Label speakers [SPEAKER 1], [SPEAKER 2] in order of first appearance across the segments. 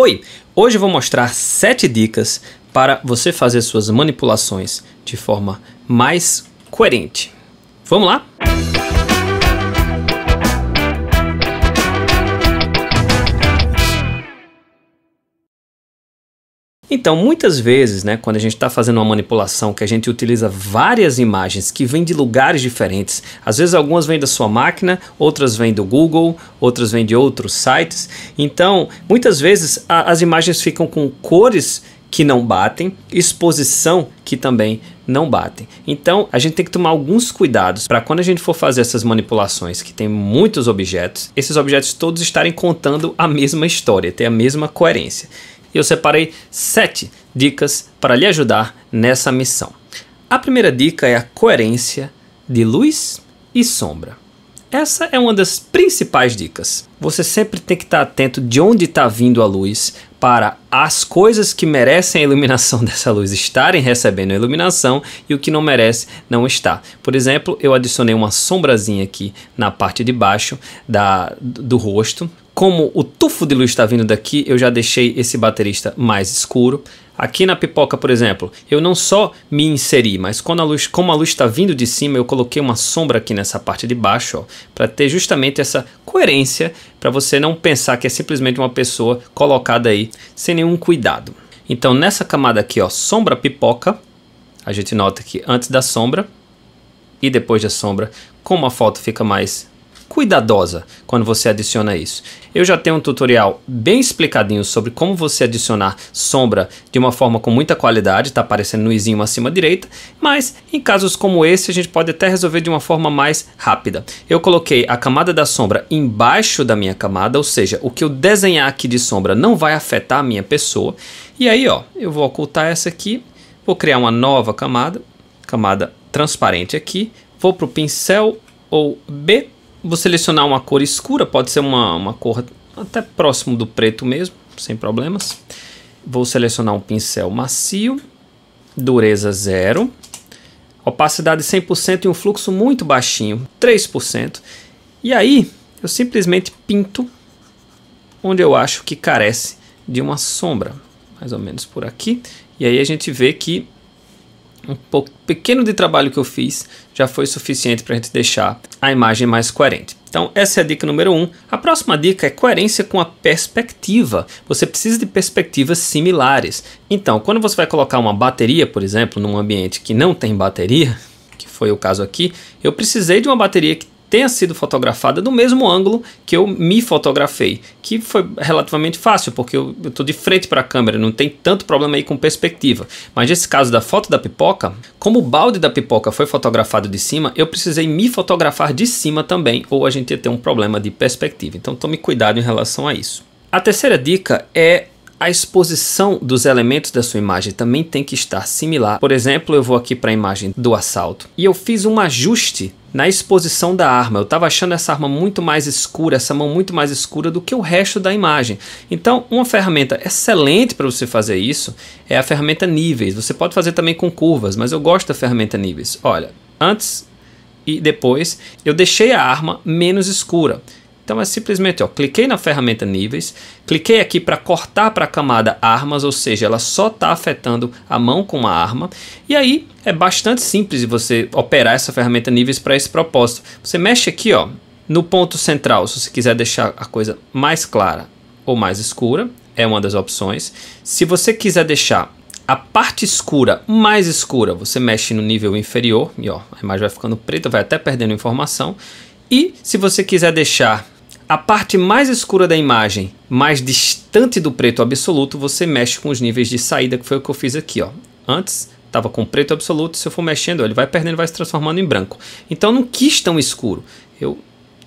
[SPEAKER 1] Oi, hoje vou mostrar 7 dicas para você fazer suas manipulações de forma mais coerente. Vamos lá? Então, muitas vezes, né, quando a gente está fazendo uma manipulação que a gente utiliza várias imagens que vêm de lugares diferentes, às vezes algumas vêm da sua máquina, outras vêm do Google, outras vêm de outros sites. Então, muitas vezes a, as imagens ficam com cores que não batem, exposição que também não batem. Então, a gente tem que tomar alguns cuidados para quando a gente for fazer essas manipulações, que tem muitos objetos, esses objetos todos estarem contando a mesma história, ter a mesma coerência e eu separei sete dicas para lhe ajudar nessa missão. A primeira dica é a coerência de luz e sombra. Essa é uma das principais dicas. Você sempre tem que estar atento de onde está vindo a luz para as coisas que merecem a iluminação dessa luz estarem recebendo a iluminação e o que não merece não está. Por exemplo, eu adicionei uma sombrazinha aqui na parte de baixo da, do rosto, como o tufo de luz está vindo daqui, eu já deixei esse baterista mais escuro. Aqui na pipoca, por exemplo, eu não só me inseri, mas quando a luz, como a luz está vindo de cima, eu coloquei uma sombra aqui nessa parte de baixo, para ter justamente essa coerência, para você não pensar que é simplesmente uma pessoa colocada aí sem nenhum cuidado. Então nessa camada aqui, ó, sombra pipoca, a gente nota que antes da sombra e depois da sombra, como a foto fica mais cuidadosa quando você adiciona isso. Eu já tenho um tutorial bem explicadinho sobre como você adicionar sombra de uma forma com muita qualidade, está aparecendo nuizinho acima à direita, mas em casos como esse a gente pode até resolver de uma forma mais rápida. Eu coloquei a camada da sombra embaixo da minha camada, ou seja, o que eu desenhar aqui de sombra não vai afetar a minha pessoa. E aí, ó, eu vou ocultar essa aqui, vou criar uma nova camada, camada transparente aqui, vou para o pincel ou B Vou selecionar uma cor escura, pode ser uma, uma cor até próximo do preto mesmo, sem problemas. Vou selecionar um pincel macio, dureza zero, opacidade 100% e um fluxo muito baixinho, 3%. E aí eu simplesmente pinto onde eu acho que carece de uma sombra, mais ou menos por aqui. E aí a gente vê que um pouco pequeno de trabalho que eu fiz já foi suficiente para a gente deixar a imagem mais coerente. Então essa é a dica número 1. Um. A próxima dica é coerência com a perspectiva. Você precisa de perspectivas similares. Então, quando você vai colocar uma bateria, por exemplo, num ambiente que não tem bateria, que foi o caso aqui, eu precisei de uma bateria que tenha sido fotografada do mesmo ângulo que eu me fotografei, que foi relativamente fácil, porque eu estou de frente para a câmera, não tem tanto problema aí com perspectiva. Mas nesse caso da foto da pipoca, como o balde da pipoca foi fotografado de cima, eu precisei me fotografar de cima também, ou a gente ia ter um problema de perspectiva. Então tome cuidado em relação a isso. A terceira dica é a exposição dos elementos da sua imagem também tem que estar similar. Por exemplo, eu vou aqui para a imagem do assalto e eu fiz um ajuste na exposição da arma. Eu estava achando essa arma muito mais escura, essa mão muito mais escura do que o resto da imagem. Então, uma ferramenta excelente para você fazer isso é a ferramenta níveis. Você pode fazer também com curvas, mas eu gosto da ferramenta níveis. Olha, antes e depois eu deixei a arma menos escura. Então é simplesmente, ó, cliquei na ferramenta níveis, cliquei aqui para cortar para a camada armas, ou seja, ela só está afetando a mão com uma arma. E aí é bastante simples você operar essa ferramenta níveis para esse propósito. Você mexe aqui, ó, no ponto central, se você quiser deixar a coisa mais clara ou mais escura, é uma das opções. Se você quiser deixar a parte escura mais escura, você mexe no nível inferior, e ó, a imagem vai ficando preta, vai até perdendo informação. E se você quiser deixar a parte mais escura da imagem, mais distante do preto absoluto, você mexe com os níveis de saída, que foi o que eu fiz aqui. Ó. Antes estava com preto absoluto, se eu for mexendo, ó, ele vai perdendo, vai se transformando em branco. Então não quis tão escuro. Eu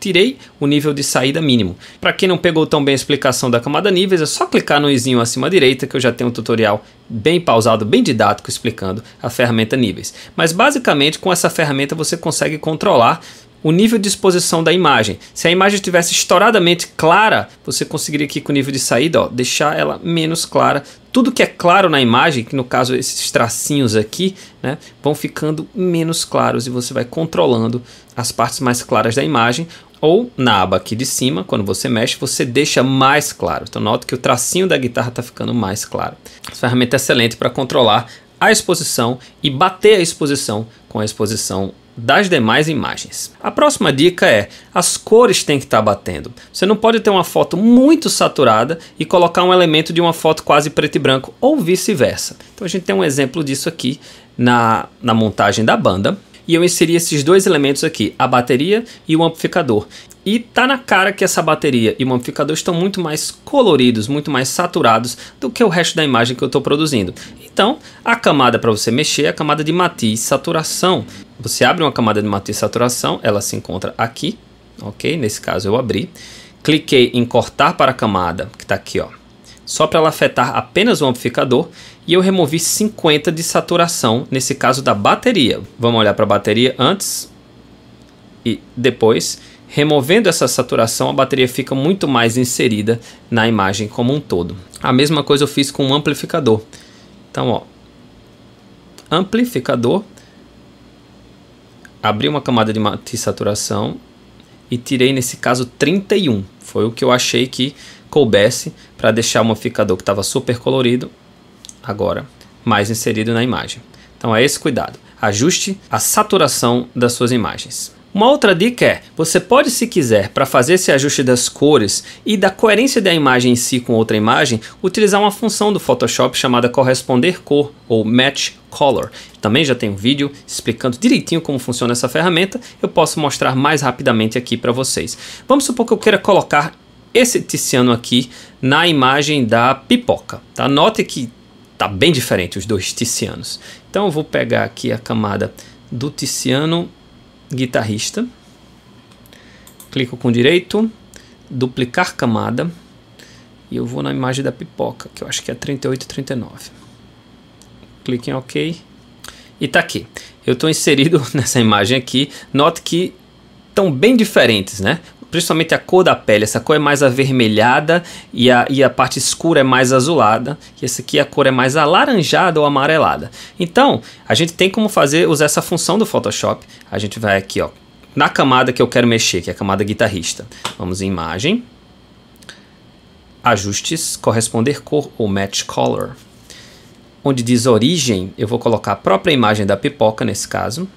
[SPEAKER 1] tirei o nível de saída mínimo. Para quem não pegou tão bem a explicação da camada níveis, é só clicar no izinho acima à direita que eu já tenho um tutorial bem pausado, bem didático explicando a ferramenta níveis. Mas basicamente com essa ferramenta você consegue controlar o nível de exposição da imagem. Se a imagem estivesse estouradamente clara, você conseguiria aqui com o nível de saída, ó, deixar ela menos clara. Tudo que é claro na imagem, que no caso esses tracinhos aqui, né, vão ficando menos claros e você vai controlando as partes mais claras da imagem. Ou na aba aqui de cima, quando você mexe, você deixa mais claro. Então nota que o tracinho da guitarra está ficando mais claro. Essa ferramenta é excelente para controlar a exposição e bater a exposição com a exposição das demais imagens. A próxima dica é: as cores têm que estar tá batendo. Você não pode ter uma foto muito saturada e colocar um elemento de uma foto quase preto e branco ou vice-versa. Então a gente tem um exemplo disso aqui na, na montagem da banda. E eu inseri esses dois elementos aqui, a bateria e o amplificador. E tá na cara que essa bateria e o amplificador estão muito mais coloridos, muito mais saturados do que o resto da imagem que eu estou produzindo. Então, a camada para você mexer é a camada de matiz saturação. Você abre uma camada de matiz saturação, ela se encontra aqui, ok? Nesse caso eu abri. Cliquei em cortar para a camada, que está aqui, ó. Só para ela afetar apenas o amplificador e eu removi 50 de saturação, nesse caso da bateria. Vamos olhar para a bateria antes e depois Removendo essa saturação, a bateria fica muito mais inserida na imagem como um todo. A mesma coisa eu fiz com um amplificador. Então, ó, amplificador, abri uma camada de saturação e tirei nesse caso 31. Foi o que eu achei que coubesse para deixar o amplificador que estava super colorido agora mais inserido na imagem. Então é esse cuidado. Ajuste a saturação das suas imagens. Uma outra dica é: você pode, se quiser, para fazer esse ajuste das cores e da coerência da imagem em si com outra imagem, utilizar uma função do Photoshop chamada corresponder cor ou match color. Também já tem um vídeo explicando direitinho como funciona essa ferramenta, eu posso mostrar mais rapidamente aqui para vocês. Vamos supor que eu queira colocar esse Tiziano aqui na imagem da pipoca. Tá? Note que tá bem diferente os dois Tizianos. Então eu vou pegar aqui a camada do Tiziano guitarrista. Clico com direito, duplicar camada. E eu vou na imagem da pipoca, que eu acho que é 38 39. Clique em OK. E tá aqui. Eu estou inserido nessa imagem aqui. Note que estão bem diferentes, né? principalmente a cor da pele. Essa cor é mais avermelhada e a, e a parte escura é mais azulada. E essa aqui a cor é mais alaranjada ou amarelada. Então, a gente tem como fazer usar essa função do Photoshop. A gente vai aqui, ó, na camada que eu quero mexer, que é a camada guitarrista. Vamos em imagem, ajustes, corresponder cor ou match color. Onde diz origem, eu vou colocar a própria imagem da pipoca nesse caso.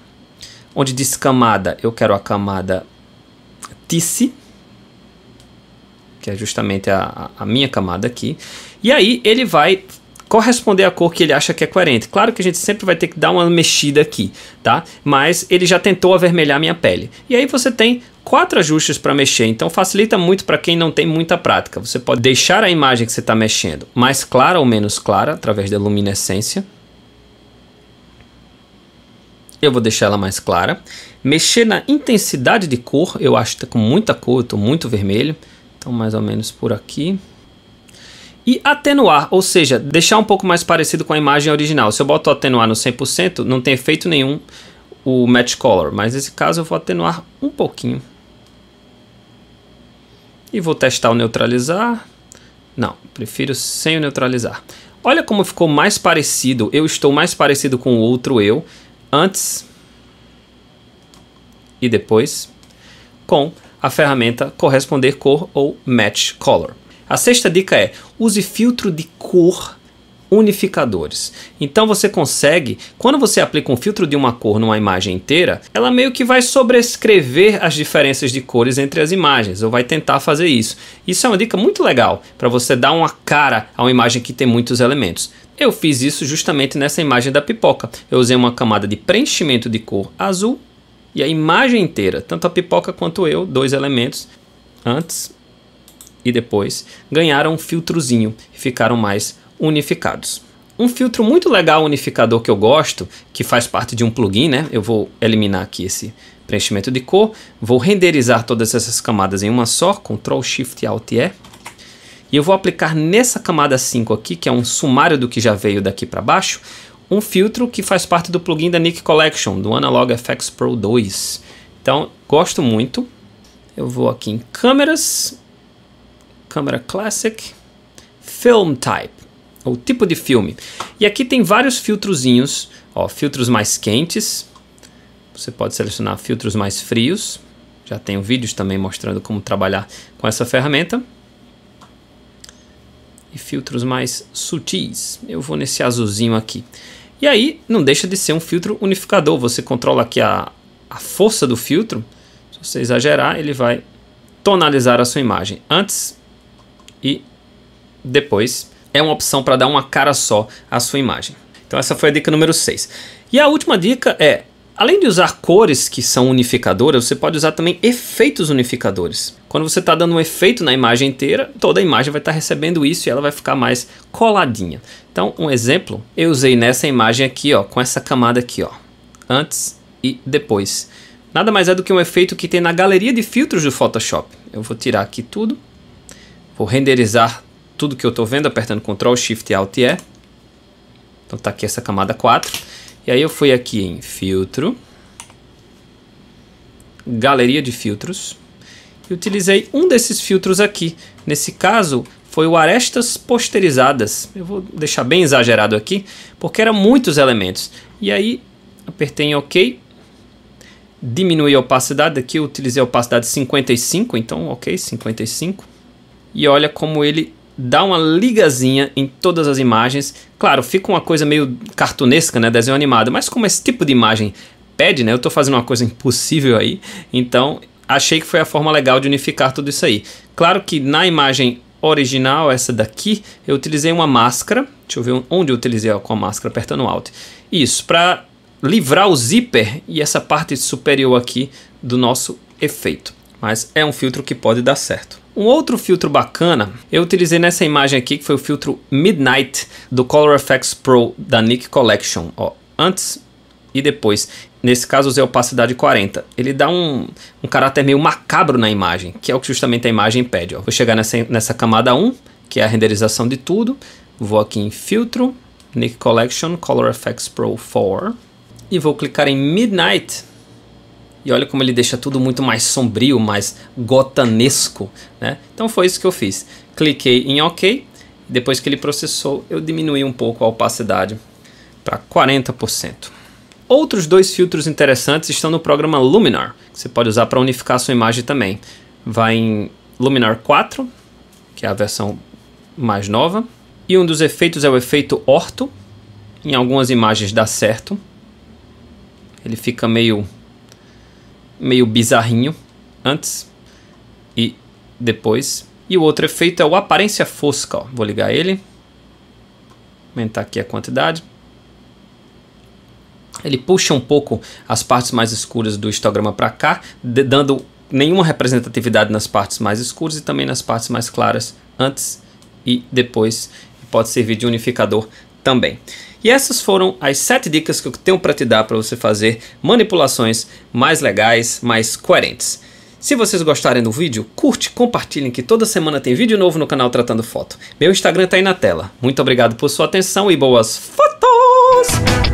[SPEAKER 1] Onde diz camada, eu quero a camada que é justamente a, a minha camada aqui. E aí ele vai corresponder à cor que ele acha que é coerente. Claro que a gente sempre vai ter que dar uma mexida aqui, tá? Mas ele já tentou avermelhar minha pele. E aí você tem quatro ajustes para mexer, então facilita muito para quem não tem muita prática. Você pode deixar a imagem que você está mexendo mais clara ou menos clara através da luminescência eu vou deixar ela mais clara. Mexer na intensidade de cor, eu acho que tá com muita cor, eu tô muito vermelho. Então mais ou menos por aqui. E atenuar, ou seja, deixar um pouco mais parecido com a imagem original. Se eu boto atenuar no 100%, não tem efeito nenhum o match color, mas nesse caso eu vou atenuar um pouquinho. E vou testar o neutralizar. Não, prefiro sem o neutralizar. Olha como ficou mais parecido, eu estou mais parecido com o outro eu antes e depois com a ferramenta corresponder cor ou match color. A sexta dica é use filtro de cor unificadores. Então você consegue, quando você aplica um filtro de uma cor numa imagem inteira, ela meio que vai sobrescrever as diferenças de cores entre as imagens, ou vai tentar fazer isso. Isso é uma dica muito legal para você dar uma cara a uma imagem que tem muitos elementos. Eu fiz isso justamente nessa imagem da pipoca. Eu usei uma camada de preenchimento de cor azul e a imagem inteira, tanto a pipoca quanto eu, dois elementos, antes e depois, ganharam um filtrozinho e ficaram mais unificados. Um filtro muito legal unificador que eu gosto, que faz parte de um plugin, né? Eu vou eliminar aqui esse preenchimento de cor, vou renderizar todas essas camadas em uma só, Ctrl Shift Alt E e eu vou aplicar nessa camada 5 aqui, que é um sumário do que já veio daqui para baixo, um filtro que faz parte do plugin da Nick Collection, do Analog FX Pro 2. Então, gosto muito. Eu vou aqui em câmeras, câmera classic, film type, ou tipo de filme. E aqui tem vários filtrozinhos, ó, filtros mais quentes. Você pode selecionar filtros mais frios. Já tenho vídeos também mostrando como trabalhar com essa ferramenta e filtros mais sutis. Eu vou nesse azulzinho aqui. E aí não deixa de ser um filtro unificador, você controla aqui a, a força do filtro, se você exagerar ele vai tonalizar a sua imagem antes e depois. É uma opção para dar uma cara só à sua imagem. Então essa foi a dica número 6. E a última dica é Além de usar cores que são unificadoras, você pode usar também efeitos unificadores. Quando você está dando um efeito na imagem inteira, toda a imagem vai estar tá recebendo isso e ela vai ficar mais coladinha. Então, um exemplo, eu usei nessa imagem aqui, ó, com essa camada aqui, ó, antes e depois. Nada mais é do que um efeito que tem na galeria de filtros do Photoshop. Eu vou tirar aqui tudo, vou renderizar tudo que eu estou vendo apertando Ctrl, Shift, Alt e E. Então está aqui essa camada 4. E aí eu fui aqui em filtro, galeria de filtros, e utilizei um desses filtros aqui. Nesse caso, foi o arestas posterizadas. Eu vou deixar bem exagerado aqui, porque eram muitos elementos. E aí, apertei em OK, diminui a opacidade, aqui eu utilizei a opacidade 55, então ok, 55. E olha como ele dá uma ligazinha em todas as imagens. Claro, fica uma coisa meio cartunesca, né? Desenho animado, mas como esse tipo de imagem pede, né? Eu estou fazendo uma coisa impossível aí, então achei que foi a forma legal de unificar tudo isso aí. Claro que na imagem original, essa daqui, eu utilizei uma máscara. Deixa eu ver onde eu utilizei ó, com a máscara, apertando Alt. Isso, para livrar o zíper e essa parte superior aqui do nosso efeito. Mas é um filtro que pode dar certo. Um outro filtro bacana, eu utilizei nessa imagem aqui, que foi o filtro Midnight do Color FX Pro da Nick Collection. Ó, antes e depois. Nesse caso usei opacidade 40. Ele dá um, um caráter meio macabro na imagem, que é o que justamente a imagem pede. Ó. Vou chegar nessa, nessa camada 1, que é a renderização de tudo. Vou aqui em Filtro, Nick Collection, Color FX Pro 4. E vou clicar em Midnight e olha como ele deixa tudo muito mais sombrio, mais gotanesco. Né? Então foi isso que eu fiz. Cliquei em OK. Depois que ele processou, eu diminui um pouco a opacidade para 40%. Outros dois filtros interessantes estão no programa Luminar, que você pode usar para unificar a sua imagem também. Vai em Luminar 4, que é a versão mais nova. E um dos efeitos é o efeito orto. Em algumas imagens dá certo. Ele fica meio meio bizarrinho antes e depois. E o outro efeito é o aparência fosca. Ó. Vou ligar ele. Aumentar aqui a quantidade. Ele puxa um pouco as partes mais escuras do histograma para cá, dando nenhuma representatividade nas partes mais escuras e também nas partes mais claras antes e depois. Pode servir de unificador também. E essas foram as 7 dicas que eu tenho para te dar para você fazer manipulações mais legais, mais coerentes. Se vocês gostarem do vídeo, curte, compartilhem que toda semana tem vídeo novo no canal Tratando Foto. Meu Instagram está aí na tela. Muito obrigado por sua atenção e boas fotos!